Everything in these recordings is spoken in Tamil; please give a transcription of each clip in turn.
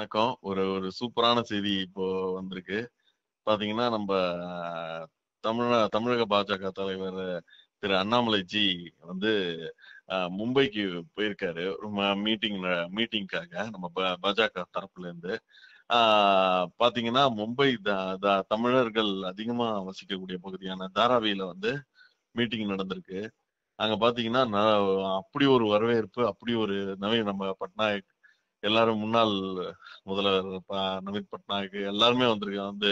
வணக்கம் ஒரு ஒரு சூப்பரான செய்தி இப்போ வந்திருக்கு பாத்தீங்கன்னா நம்ம தமிழ தமிழக பாஜக தலைவர் திரு அண்ணாமலைஜி வந்து மும்பைக்கு போயிருக்காரு மீட்டிங் மீட்டிங்காக நம்ம பாஜக தரப்புல இருந்து பாத்தீங்கன்னா மும்பை தமிழர்கள் அதிகமா வசிக்கக்கூடிய பகுதியான தாராவியில வந்து மீட்டிங் நடந்திருக்கு அங்க பாத்தீங்கன்னா அப்படி ஒரு வரவேற்பு அப்படி ஒரு நவீன நம்ம பட்நாயக் எல்லாரும் முன்னாள் முதல்வர் நவீன் பட்நாயக் எல்லாருமே வந்திருக்க வந்து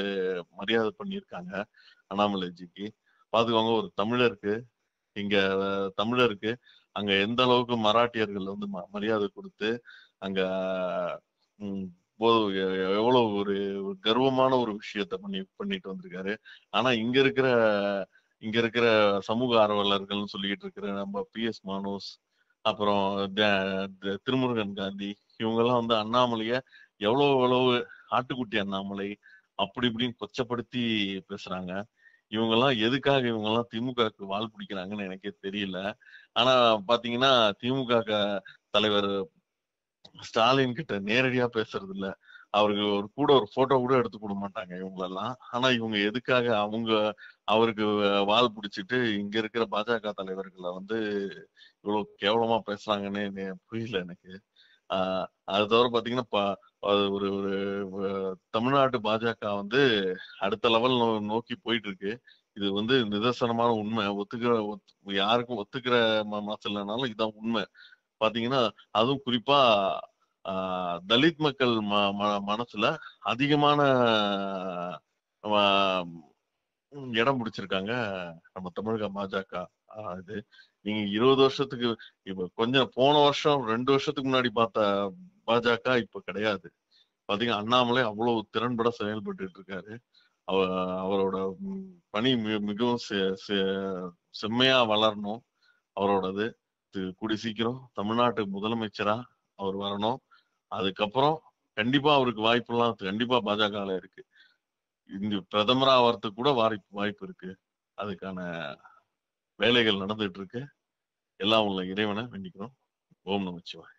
மரியாதை பண்ணியிருக்காங்க அண்ணாமலைஜிக்கு பாத்துக்கோங்க ஒரு தமிழருக்கு இங்க தமிழருக்கு அங்க எந்த அளவுக்கு மராட்டியர்கள் வந்து மரியாதை கொடுத்து அங்க போது எவ்வளவு ஒரு கர்வமான ஒரு விஷயத்த பண்ணி பண்ணிட்டு வந்திருக்காரு ஆனா இங்க இருக்கிற இங்க இருக்கிற சமூக ஆர்வலர்கள் சொல்லிட்டு இருக்கிற நம்ம பி எஸ் மானோஸ் அப்புறம் திருமுருகன் காந்தி இவங்க எல்லாம் வந்து அண்ணாமலைய எவ்வளவு எவ்வளவு ஆட்டுக்குட்டி அண்ணாமலை அப்படி இப்படின்னு கொச்சப்படுத்தி பேசுறாங்க இவங்க எல்லாம் எதுக்காக இவங்க எல்லாம் திமுகக்கு வால் பிடிக்கிறாங்கன்னு எனக்கே தெரியல ஆனா பாத்தீங்கன்னா திமுக தலைவர் ஸ்டாலின் கிட்ட நேரடியா பேசுறது இல்ல அவருக்கு ஒரு கூட ஒரு போட்டோ கூட எடுத்து கொடுக்க மாட்டாங்க இவங்க எல்லாம் ஆனா இவங்க எதுக்காக அவங்க அவருக்கு வால் பிடிச்சிட்டு இங்க இருக்கிற பாஜக தலைவர்களை வந்து இவ்வளவு கேவலமா பேசுறாங்கன்னு புரியல எனக்கு அது தவிர பாத்தீங்கன்னா ஒரு ஒரு தமிழ்நாட்டு பாஜக வந்து அடுத்த லெவல் நோக்கி போயிட்டு இருக்கு இது வந்து நிதர்சனமான உண்மை ஒத்துக்கிற யாருக்கும் ஒத்துக்கிற மனசு இல்லைனாலும் இதுதான் உண்மை பாத்தீங்கன்னா அதுவும் குறிப்பா தலித் மக்கள் மனசுல அதிகமான இடம் பிடிச்சிருக்காங்க நம்ம தமிழக பாஜக அது நீங்க இருபது வருஷத்துக்கு இப்ப கொஞ்சம் போன வருஷம் ரெண்டு வருஷத்துக்கு முன்னாடி பார்த்த பாஜக இப்ப கிடையாது பாத்தீங்கன்னா அண்ணாமலை அவ்வளவு திறன்பட செயல்பட்டு இருக்காரு அவ அவரோட பணி மிகவும் செம்மையா வளரணும் அவரோடது கூடி சீக்கிரம் தமிழ்நாட்டு முதலமைச்சரா அவர் வரணும் அதுக்கப்புறம் கண்டிப்பா அவருக்கு எல்லாம் கண்டிப்பா பாஜகல இருக்கு இந்த பிரதமரா வரத்துக்கு கூட வாய்ப்பு வாய்ப்பு இருக்கு அதுக்கான வேலைகள் நடந்துட்டு இருக்கு எல்லாம் உள்ள இறைவனை வேண்டிக்கிறோம் ஓம் நமச்சிவாய்